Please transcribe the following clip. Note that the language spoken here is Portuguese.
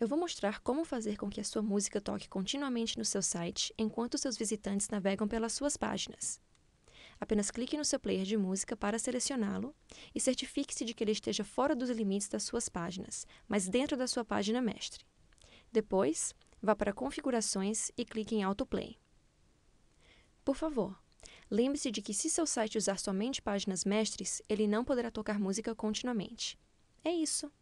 Eu vou mostrar como fazer com que a sua música toque continuamente no seu site enquanto seus visitantes navegam pelas suas páginas. Apenas clique no seu player de música para selecioná-lo e certifique-se de que ele esteja fora dos limites das suas páginas, mas dentro da sua página mestre. Depois, vá para Configurações e clique em Autoplay. Por favor, lembre-se de que se seu site usar somente páginas mestres, ele não poderá tocar música continuamente. É isso!